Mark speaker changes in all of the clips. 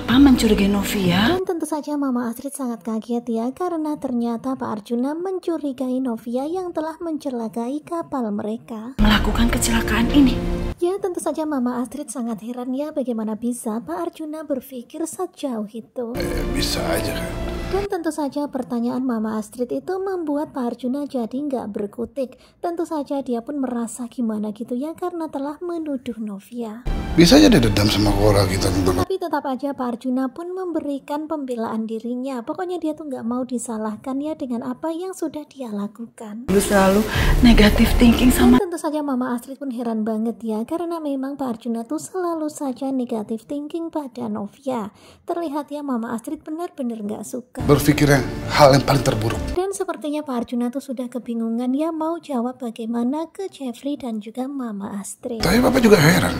Speaker 1: Papa mencurigai Novia? Dan tentu saja Mama Astrid sangat kaget ya karena ternyata Pak Arjuna mencurigai Novia yang telah mencelakai kapal mereka. Melakukan kecelakaan ini? Ya, tentu saja Mama Astrid sangat heran ya bagaimana bisa Pak Arjuna berpikir sejauh itu. Eh, bisa aja kan. Dan tentu saja pertanyaan Mama Astrid itu membuat Pak Arjuna jadi nggak berkutik. Tentu saja dia pun merasa gimana gitu ya karena telah menuduh Novia. Bisa aja dia dendam sama Kora gitu. Tapi tetap aja Pak Arjuna pun memberikan pembelaan dirinya. Pokoknya dia tuh nggak mau disalahkan ya dengan apa yang sudah dia lakukan. Lu selalu negatif thinking sama. Dan tentu saja Mama Astrid pun heran banget ya karena karena memang Pak Arjuna tuh selalu saja negatif thinking pada Novia. Terlihat ya Mama Astrid benar-benar nggak suka. Berpikir yang hal yang paling terburuk. Dan sepertinya Pak Arjuna tuh sudah kebingungan ya mau jawab bagaimana ke Jeffrey dan juga Mama Astrid. Tapi Bapak juga heran.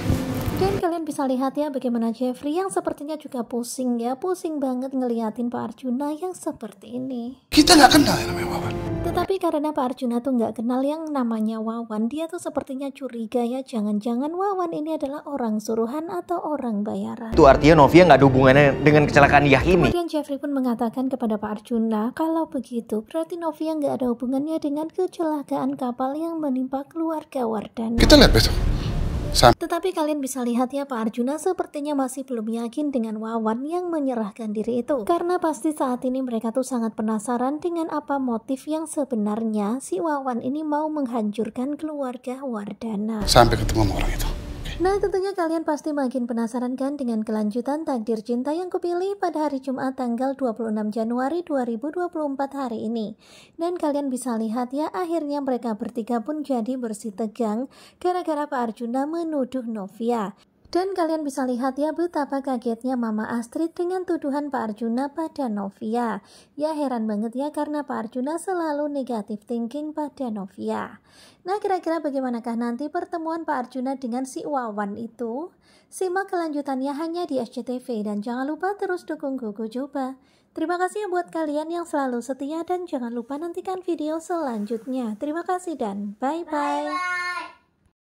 Speaker 1: Dan kalian bisa lihat ya bagaimana Jeffrey yang sepertinya juga pusing ya, pusing banget ngeliatin Pak Arjuna yang seperti ini. Kita nggak kenal yang namanya Wawan. Tetapi karena Pak Arjuna tuh nggak kenal yang namanya Wawan, dia tuh sepertinya curiga ya, jangan-jangan Wawan ini adalah orang suruhan atau orang bayaran. Itu artinya Novia nggak ada hubungannya dengan kecelakaan Yah ini. Kemudian Jeffrey pun mengatakan kepada Pak Arjuna, kalau begitu berarti Novia nggak ada hubungannya dengan kecelakaan kapal yang menimpa keluarga Wardana. Kita lihat besok. Tetapi kalian bisa lihat ya Pak Arjuna sepertinya masih belum yakin dengan Wawan yang menyerahkan diri itu. Karena pasti saat ini mereka tuh sangat penasaran dengan apa motif yang sebenarnya si Wawan ini mau menghancurkan keluarga Wardana. Sampai ketemu orang itu. Nah, tentunya kalian pasti makin penasaran kan dengan kelanjutan takdir cinta yang kupilih pada hari Jumat tanggal 26 Januari 2024 hari ini. Dan kalian bisa lihat ya, akhirnya mereka bertiga pun jadi bersih tegang gara-gara Pak Arjuna menuduh Novia. Dan kalian bisa lihat ya betapa kagetnya Mama Astrid dengan tuduhan Pak Arjuna pada Novia. Ya heran banget ya karena Pak Arjuna selalu negatif thinking pada Novia. Nah kira-kira bagaimanakah nanti pertemuan Pak Arjuna dengan si Wawan itu? Simak kelanjutannya hanya di SCTV dan jangan lupa terus dukung Gogo Coba. Terima kasih ya buat kalian yang selalu setia dan jangan lupa nantikan video selanjutnya. Terima kasih dan bye-bye.